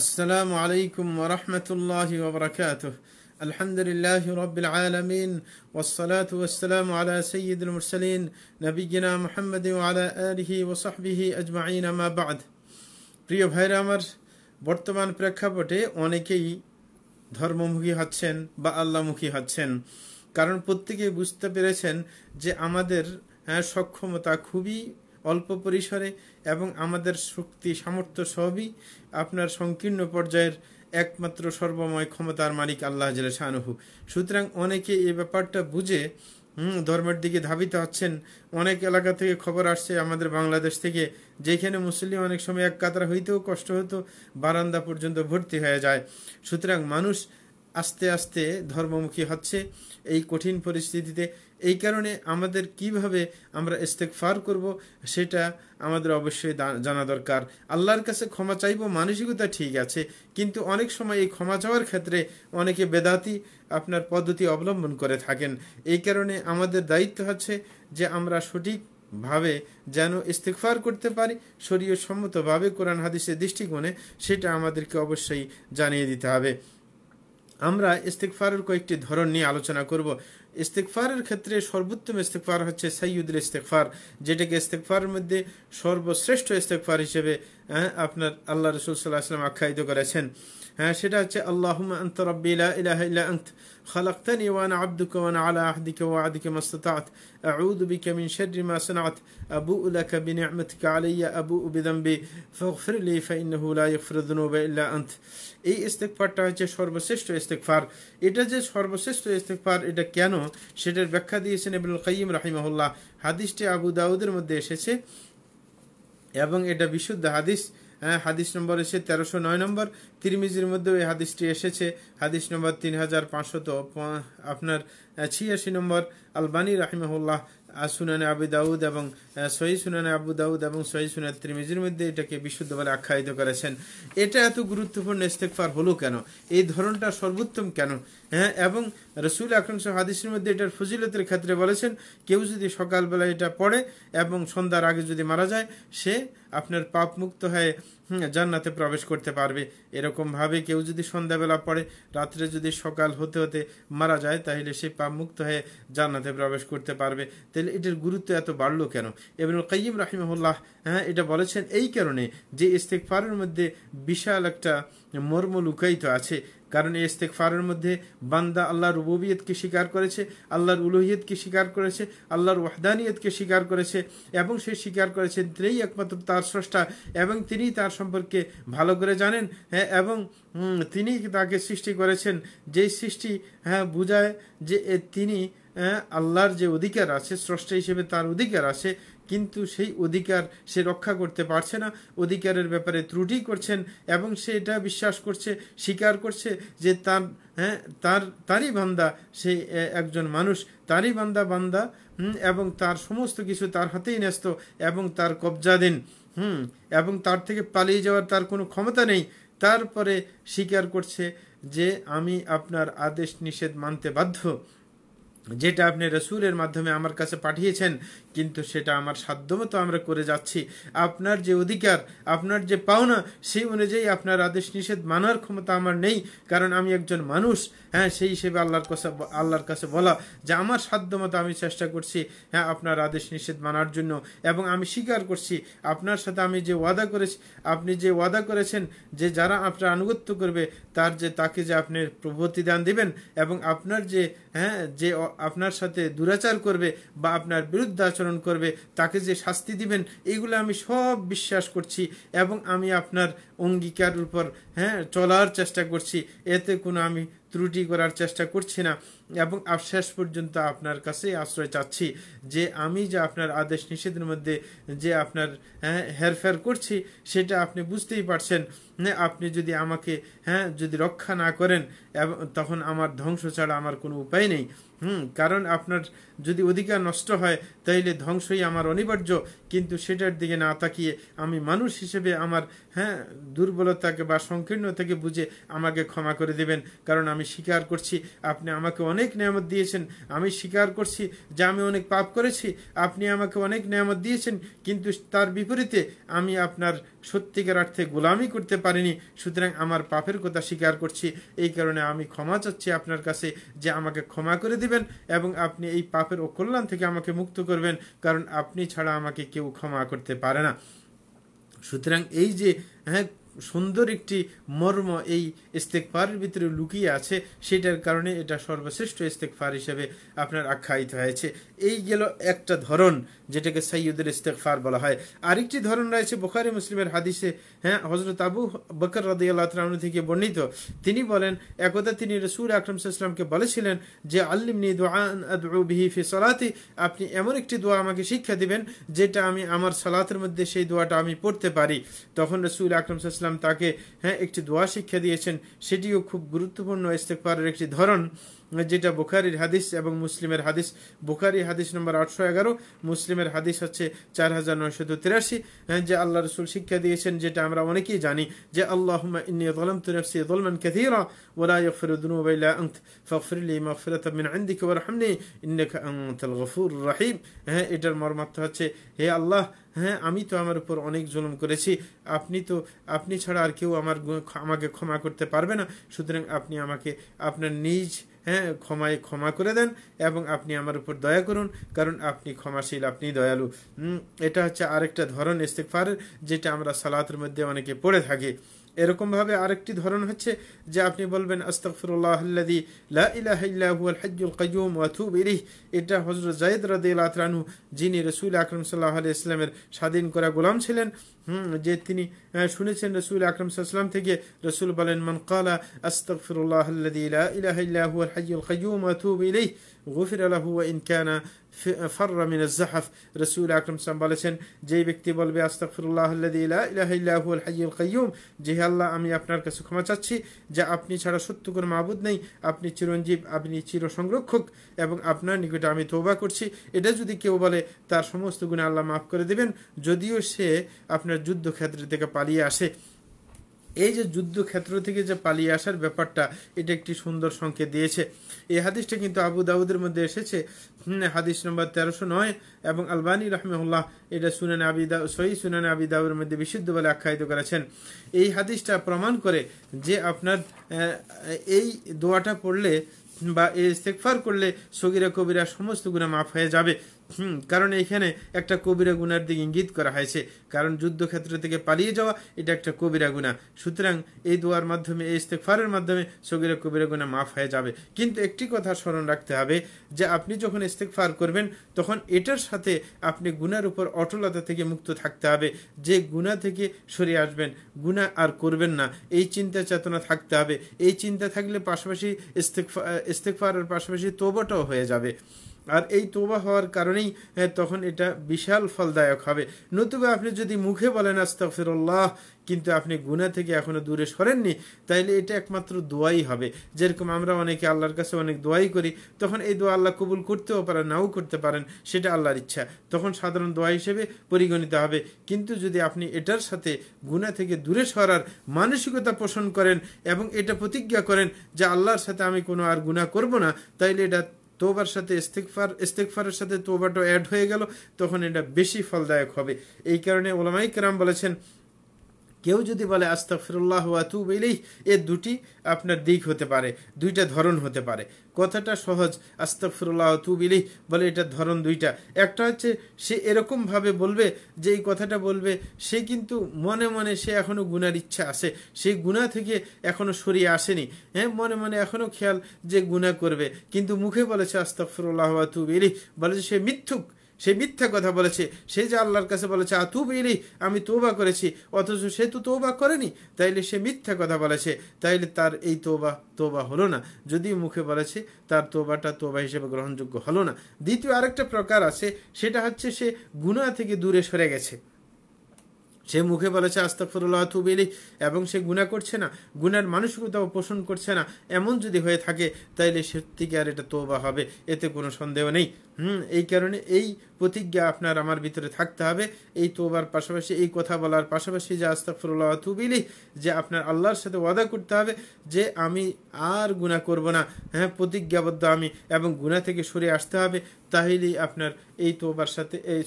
আসসালামু আলাইকুম ওরহমতুল্লাহি ওবরাকাত আলহামদুলিল্লাহ রবিল আলমিন ওসলাত ওসালাম আলা সঈদুল মুরসলিন নবীনা মোহাম্মদ আলা ওসাহবিহি আজমাইন আমাবাদ প্রিয় ভাইরা আমার বর্তমান প্রেক্ষাপটে অনেকেই ধর্মমুখী হচ্ছেন বা আল্লামুখী হচ্ছেন কারণ প্রত্যেকেই বুঝতে পেরেছেন যে আমাদের হ্যাঁ, সক্ষমতা খুবই অল্প পরিসরে এবং আমাদের শক্তি সামর্থ্য সবই আপনার সংকীর্ণ পর্যায়ের একমাত্র সর্বময় ক্ষমতার মালিক আল্লাহ শাহনুহু সুতরাং অনেকে এই ব্যাপারটা বুঝে ধর্মের দিকে ধাবিত হচ্ছেন অনেক এলাকা থেকে খবর আসছে আমাদের বাংলাদেশ থেকে যেখানে মুসলিম অনেক সময় এক কাতরা হইতেও কষ্ট হতো বারান্দা পর্যন্ত ভর্তি হয়ে যায় সুতরাং মানুষ আস্তে আস্তে ধর্মমুখী হচ্ছে এই কঠিন পরিস্থিতিতে এই কারণে আমাদের কিভাবে আমরা ইস্তেকফার করব সেটা আমাদের অবশ্যই জানা দরকার আল্লাহর কাছে ক্ষমা চাইব মানসিকতা ঠিক আছে কিন্তু অনেক সময় এই ক্ষমা চাওয়ার ক্ষেত্রে অনেকে বেদাতি আপনার পদ্ধতি অবলম্বন করে থাকেন এই কারণে আমাদের দায়িত্ব হচ্ছে যে আমরা সঠিক ভাবে যেন ইস্তেকফার করতে পারি শরীয় সম্মতভাবে কোরআন হাদিসের দৃষ্টিকোণে সেটা আমাদেরকে অবশ্যই জানিয়ে দিতে হবে আমরা ইস্তেকফারের কয়েকটি ধরন নিয়ে আলোচনা করব ইস্তেকফারের ক্ষেত্রে সর্বোত্তম ইস্তেকফার হচ্ছে সৈয়দুল ইস্তেকফার যেটাকে ইস্তেকফারের মধ্যে সর্বশ্রেষ্ঠ ইস্তেকফার হিসেবে হ্যাঁ আপনার আল্লাহ রসুল সাল্লাহ আসলাম আখ্যায়িত করেছেন হ্যাঁ সেটা হচ্ছে আল্লাহুমা আন্ত রব্বিলা ইলাহ ইল্লা আন্ত خلقتني وأنا عبدك وأنا على عهدك ووعدك ما استطعت أعوذ بك من شر ما صنعت أبوء لك بنعمتك علي أبوء بذنبي فاغفر لي فإنه لا يغفر الذنوب إلا أنت এই ইস্তেকফারটা হচ্ছে সর্বশ্রেষ্ঠ ইস্তেকফার এটা যে সর্বশ্রেষ্ঠ ইস্তেকফার এটা কেন সেটার ব্যাখ্যা দিয়েছেন ইবনুল কাইম রাহিমাহুল্লাহ হাদিসটি আবু দাউদের মধ্যে এসেছে এবং এটা বিশুদ্ধ হাদিস হ্যাঁ হাদিস নম্বর এসে তেরোশো নয় নম্বর তিরমিজির মধ্যেও এই হাদিসটি এসেছে হাদিস নম্বর তিন হাজার পাঁচশত আপনার ছিয়াশি নম্বর আলবানী রাহিমাহুল্লাহ সুনানে আবু দাউদ এবং সহি সুনানে আবু দাউদ এবং সহি সুনান ত্রিমিজির মধ্যে এটাকে বিশুদ্ধ বলে আখ্যায়িত করেছেন এটা এত গুরুত্বপূর্ণ ইস্তেকফার হলো কেন এই ধরনটা সর্বোত্তম কেন হ্যাঁ এবং রসুল আকরম সাহেব হাদিসের মধ্যে এটার ফজিলতের ক্ষেত্রে বলেছেন কেউ যদি সকালবেলা এটা পড়ে এবং সন্ধ্যার আগে যদি মারা যায় সে আপনার পাপ মুক্ত হয়ে জান্নাতে প্রবেশ করতে পারবে এরকমভাবে কেউ যদি সন্ধ্যাবেলা পড়ে রাত্রে যদি সকাল হতে হতে মারা যায় তাহলে সে পাপ মুক্ত হয়ে জান্নাতে প্রবেশ করতে পারবে তাহলে এটার গুরুত্ব এত বাড়লো কেন এবং কাইম রাহিমহল্লাহ হ্যাঁ এটা বলেছেন এই কারণে যে ইস্তেকফারের মধ্যে বিশাল একটা মর্ম লুকায়িত আছে কারণ এই ইস্তেকফারের মধ্যে বান্দা আল্লাহর রুবুবিয়তকে স্বীকার করেছে আল্লাহর উলুহিয়তকে স্বীকার করেছে আল্লাহর ওয়াহদানিয়তকে স্বীকার করেছে এবং সে স্বীকার করেছেন তিনিই একমাত্র তার স্রষ্টা এবং তিনি তার সম্পর্কে ভালো করে জানেন হ্যাঁ এবং তিনি তাকে সৃষ্টি করেছেন যেই সৃষ্টি হ্যাঁ বুঝায় যে তিনি হ্যাঁ, আল্লাহর যে অধিকার আছে স্রষ্টা হিসেবে তার অধিকার আছে কিন্তু সেই অধিকার সে রক্ষা করতে পারছে না অধিকারের ব্যাপারে ত্রুটি করছেন এবং সে এটা বিশ্বাস করছে স্বীকার করছে যে তার হ্যাঁ তার তারই বান্দা সে একজন মানুষ তারই বান্দা বান্দা এবং তার সমস্ত কিছু তার হাতেই ন্যস্ত এবং তার কবজাধীন হুম এবং তার থেকে পালিয়ে যাওয়ার তার কোনো ক্ষমতা নেই তারপরে স্বীকার করছে যে আমি আপনার আদেশ নিষেধ মানতে বাধ্য যেটা আপনি রসুলের মাধ্যমে আমার কাছে পাঠিয়েছেন কিন্তু সেটা আমার সাধ্যমতো আমরা করে যাচ্ছি আপনার যে অধিকার আপনার যে পাওনা সেই অনুযায়ী আপনার আদেশ নিষেধ মানার ক্ষমতা আমার নেই কারণ আমি একজন মানুষ হ্যাঁ সেই হিসেবে আল্লাহর কাছে আল্লাহর কাছে বলা যে আমার সাধ্যমতো আমি চেষ্টা করছি হ্যাঁ আপনার আদেশ নিষেধ মানার জন্য এবং আমি স্বীকার করছি আপনার সাথে আমি যে ওয়াদা করেছি আপনি যে ওয়াদা করেছেন যে যারা আপনার আনুগত্য করবে তার যে তাকে যে আপনি প্রভূতি দান দিবেন এবং আপনার যে হ্যাঁ যে আপনার সাথে দুরাচার করবে বা আপনার বিরুদ্ধে আচরণ করবে তাকে যে শাস্তি দিবেন এইগুলো আমি সব বিশ্বাস করছি এবং আমি আপনার অঙ্গীকার উপর হ্যাঁ চলার চেষ্টা করছি এতে কোনো আমি ত্রুটি করার চেষ্টা করছি না এবং শেষ পর্যন্ত আপনার কাছে আশ্রয় চাচ্ছি যে আমি যে আপনার আদেশ নিষেধের মধ্যে যে আপনার হ্যাঁ, হেরফের করছি সেটা আপনি বুঝতেই পারছেন আপনি যদি আমাকে হ্যাঁ যদি রক্ষা না করেন এবং তখন আমার ধ্বংস ছাড়া আমার কোনো উপায় নেই হুম কারণ আপনার যদি অধিকার নষ্ট হয় তাইলে ধ্বংসই আমার অনিবার্য কিন্তু সেটার দিকে না তাকিয়ে আমি মানুষ হিসেবে আমার হ্যাঁ দুর্বলতাকে বা সংকীর্ণতাকে বুঝে আমাকে ক্ষমা করে দেবেন কারণ আমি স্বীকার করছি আপনি আমাকে অনেক অনেক নিয়ামত দিয়েছেন আমি স্বীকার করছি যে আমি অনেক পাপ করেছি আপনি আমাকে অনেক নিয়ামত দিয়েছেন কিন্তু তার বিপরীতে আমি আপনার সত্যিকার অর্থে গোলামি করতে পারিনি সুতরাং আমার পাপের কথা স্বীকার করছি এই কারণে আমি ক্ষমা চাচ্ছি আপনার কাছে যে আমাকে ক্ষমা করে দিবেন এবং আপনি এই পাপের অকল্যাণ থেকে আমাকে মুক্ত করবেন কারণ আপনি ছাড়া আমাকে কেউ ক্ষমা করতে পারে না সুতরাং এই যে হ্যাঁ সুন্দর একটি মর্ম এই ইস্তেকফারের ভিতরে লুকিয়ে আছে সেটার কারণে এটা সর্বশ্রেষ্ঠ ইস্তেকফার হিসেবে আপনার আখ্যায়িত হয়েছে এই গেল একটা ধরন যেটাকে সৈয়দুল ইস্তেকফার বলা হয় আরেকটি ধরন রয়েছে বোখারি মুসলিমের হাদিসে হ্যাঁ হজরত আবু বকর আল্লাহন থেকে বর্ণিত তিনি বলেন একদা তিনি রসুল আকরম সাল্লামকে বলেছিলেন যে আল্লিমনি সলাতে আপনি এমন একটি দোয়া আমাকে শিক্ষা দিবেন যেটা আমি আমার সালাতের মধ্যে সেই দোয়াটা আমি পড়তে পারি তখন রসুল আকরম সাল ইসলাম তাকে হ্যাঁ একটি দোয়া শিক্ষা দিয়েছেন সেটিও খুব গুরুত্বপূর্ণ ইস্তেকবারের একটি ধরন মানে যেটা বুখারির হাদিস এবং মুসলিমের হাদিস বুখারি হাদিস নম্বর আটশো এগারো মুসলিমের হাদিস হচ্ছে চার হাজার নয়শত তিরাশি হ্যাঁ, যে আল্লাহ রসুল শিক্ষা দিয়েছেন যেটা আমরা অনেকেই জানি যে আল্লাহ ইন্নি রাহিম হ্যাঁ এটার মর্মার্থ হচ্ছে হে আল্লাহ হ্যাঁ আমি তো আমার উপর অনেক জুলুম করেছি আপনি তো আপনি ছাড়া আর কেউ আমার আমাকে ক্ষমা করতে পারবে না সুতরাং আপনি আমাকে আপনার নিজ হ্যাঁ ক্ষমায় ক্ষমা করে দেন এবং আপনি আমার উপর দয়া করুন কারণ আপনি ক্ষমাশীল আপনি দয়ালু এটা হচ্ছে আরেকটা ধরন ইস্তেকফারের যেটা আমরা সালাতের মধ্যে অনেকে পড়ে থাকি এরকমভাবে আরেকটি ধরন হচ্ছে যে আপনি বলবেন আস্তফরুল্লাহ্লাদি লা এটা হজরত যিনি রসুল আকরম সাল্লাহ ইসলামের স্বাধীন করা গোলাম ছিলেন হুম যে তিনি শুনেছেন রসুল আকরম সাল্লাম থেকে রসুল বলেন মন কালা আস্তফরুল্লাহ্লাদি লা গুফির আলাহু ইনকানা ফাররা মিন জাহাফ রসুল আকরম সাম বলেছেন যেই ব্যক্তি বলবে আস্তাকফিরুল্লাহ ইলাহুল হাইয়ুল কাইয়ুম আল্লাহ আমি আপনার কাছে ক্ষমা চাচ্ছি যে আপনি ছাড়া সত্য কোনো মাবুদ নেই আপনি চিরঞ্জীব আপনি চির সংরক্ষক এবং আপনার নিকটে আমি তোবা করছি এটা যদি কেউ বলে তার সমস্ত গুণে আল্লাহ মাফ করে দেবেন যদিও সে আপনার যুদ্ধক্ষেত্র থেকে পালিয়ে আসে এই যে যুদ্ধক্ষেত্র থেকে যে পালিয়ে আসার ব্যাপারটা এটা একটি সুন্দর সংকেত দিয়েছে এই হাদিসটা কিন্তু আবু দাবুদের মধ্যে এসেছে হাদিস নম্বর তেরোশো নয় এবং আলবানী রহমুল্লাহ এটা সুনান আবিদা সহি সুনান আবিদাউর মধ্যে বিশুদ্ধ বলে আখ্যায়িত করেছেন এই হাদিসটা প্রমাণ করে যে আপনার এই দোয়াটা পড়লে বা এই ইস্তেকফার করলে সগিরা কবিরা সমস্ত গুণা মাফ হয়ে যাবে হুম কারণ এখানে একটা কবিরা গুনার দিকে ইঙ্গিত করা হয়েছে কারণ যুদ্ধক্ষেত্র থেকে পালিয়ে যাওয়া এটা একটা কবিরা গুণা সুতরাং এই দোয়ার মাধ্যমে এই ইস্তেকফারের মাধ্যমে সগিরা কবিরা গুণা মাফ হয়ে যাবে কিন্তু একটি কথা স্মরণ রাখতে হবে যে আপনি যখন ইস্তেকফার করবেন তখন এটার সাথে আপনি গুনার উপর অটলতা থেকে মুক্ত থাকতে হবে যে গুণা থেকে সরে আসবেন গুণা আর করবেন না এই চিন্তা চেতনা থাকতে হবে এই চিন্তা থাকলে পাশাপাশি ইস্তেকফা ইস্তেকফারের পাশাপাশি তোবাটাও হয়ে যাবে আর এই তোবা হওয়ার কারণেই হ্যাঁ, তখন এটা বিশাল ফলদায়ক হবে নতুবা আপনি যদি মুখে বলেন আস্তাফিরুল্লাহ কিন্তু আপনি গুণা থেকে এখনো দূরে সরেননি তাইলে এটা একমাত্র দোয়াই হবে যেরকম আমরা অনেকে আল্লাহর কাছে অনেক দোয়াই করি তখন এই দোয়া আল্লাহ কবুল করতেও পারেন নাও করতে পারেন সেটা আল্লাহর ইচ্ছা তখন সাধারণ দোয়া হিসেবে পরিগণিত হবে কিন্তু যদি আপনি এটার সাথে গুণা থেকে দূরে সরার মানসিকতা পোষণ করেন এবং এটা প্রতিজ্ঞা করেন যে আল্লাহর সাথে আমি কোনো আর গুণা করব না তাইলে এটা তোবার সাথে ইস্তেকফার ইস্তেকফারের সাথে তোবাটা অ্যাড হয়ে গেল তখন এটা বেশি ফলদায়ক হবে এই কারণে ওলামাই কেরাম বলেছেন কেউ যদি বলে আস্তাফিরুল্লাহ আতুব ইলিহ এ দুটি আপনার দিক হতে পারে দুইটা ধরন হতে পারে কথাটা সহজ আস্তাফিরুল্লাহ আতুব ইলিহ বলে এটা ধরন দুইটা একটা হচ্ছে সে এরকমভাবে বলবে যে এই কথাটা বলবে সে কিন্তু মনে মনে সে এখনও গুনার ইচ্ছা আছে সেই গুণা থেকে এখনও সরিয়ে আসেনি হ্যাঁ মনে মনে এখনও খেয়াল যে গুণা করবে কিন্তু মুখে বলেছে আস্তাফিরুল্লাহ আতুব ইলিহ বলেছে সে মিথ্যুক সে মিথ্যা কথা বলেছে সে যে আল্লাহর কাছে বলেছে তুব ইলি আমি তোবা করেছি অথচ সে তো তৌবা করেনি তাইলে সে মিথ্যা কথা বলেছে তাইলে তার এই তোবা তোবা হলো না যদি মুখে বলেছে তার তোবাটা তোবা হিসেবে গ্রহণযোগ্য হলো না দ্বিতীয় আরেকটা প্রকার আছে সেটা হচ্ছে সে গুণা থেকে দূরে সরে গেছে সে মুখে বলেছে আস্তাফরুল্লাহ তুবিলি এবং সে গুণা করছে না গুনার মানসিকতাও পোষণ করছে না এমন যদি হয়ে থাকে তাইলে সত্যিকে আর এটা তোবা হবে এতে কোনো সন্দেহ নেই হুম এই কারণে এই প্রতিজ্ঞা আপনার আমার ভিতরে থাকতে হবে এই তোবার পাশাপাশি এই কথা বলার পাশাপাশি যে আস্তাফরুল্লাহ তুবিলি যে আপনার আল্লাহর সাথে ওয়াদা করতে হবে যে আমি আর গুণা করব না হ্যাঁ প্রতিজ্ঞাবদ্ধ আমি এবং গুণা থেকে সরে আসতে হবে তাহলেই আপনার এই তোবার সাথে এই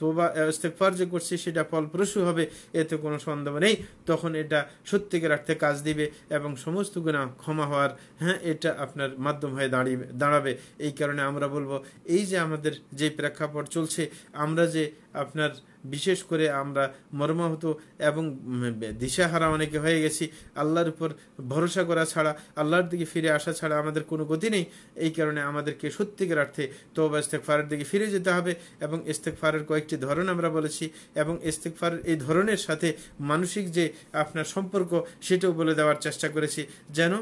তোবা ইস্তেকফার যে করছি সেটা ফলপ্রসূ হবে এতে কোনো সন্দেহ নেই তখন এটা সত্যিকার অর্থে কাজ দিবে এবং সমস্ত গুণা ক্ষমা হওয়ার হ্যাঁ এটা আপনার মাধ্যম হয়ে দাঁড়িয়ে দাঁড়াবে এই কারণে আমরা বলবো এই যে আমাদের যে প্রেক্ষাপট চলছে আমরা যে আপনার বিশেষ করে আমরা মর্মাহত এবং দিশাহারা অনেকে হয়ে গেছি আল্লাহর উপর ভরসা করা ছাড়া আল্লাহর দিকে ফিরে আসা ছাড়া আমাদের কোনো গতি নেই এই কারণে আমাদেরকে সত্যিকার অর্থে তবা ইস্তেকফারের দিকে ফিরে যেতে হবে এবং ইস্তেকফারের কয়েকটি ধরন আমরা বলেছি এবং ইস্তেকফারের এই ধরনের সাথে মানসিক যে আপনার সম্পর্ক সেটাও বলে দেওয়ার চেষ্টা করেছি যেন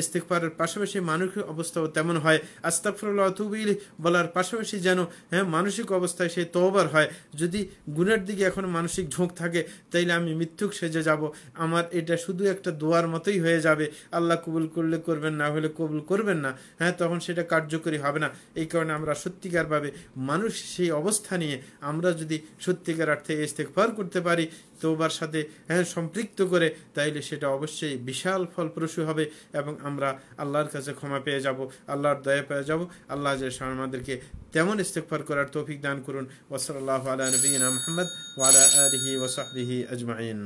ইস্তেকফারের পাশাপাশি মানসিক অবস্থাও তেমন হয় আস্তাকফরুল্লাহ তুবিল বলার পাশাপাশি যেন হ্যাঁ মানসিক অবস্থায় সে তোবার হয় যদি গুণের দিকে এখন মানসিক ঝোঁক থাকে তাইলে আমি মৃত্যুক সেজে যাব আমার এটা শুধু একটা দোয়ার মতোই হয়ে যাবে আল্লাহ কবুল করলে করবেন না হলে কবুল করবেন না হ্যাঁ তখন সেটা কার্যকরী হবে না এই কারণে আমরা সত্যিকারভাবে মানুষ সেই অবস্থা নিয়ে আমরা যদি সত্যিকার অর্থে পার করতে পারি তৌবার সাথে হ্যাঁ, সম্পৃক্ত করে তাইলে সেটা অবশ্যই বিশাল ফলপ্রসূ হবে এবং আমরা আল্লাহর কাছে ক্ষমা পেয়ে যাব আল্লাহর দয়া পেয়ে যাব আল্লাহ জান আমাদেরকে তেমন ইস্তেকফার করার তৌফিক দান করুন ওসল আল্লাহ আলা নবীনা মোহাম্মদ ওয়ালা আলহি ওসাহি আজমাইন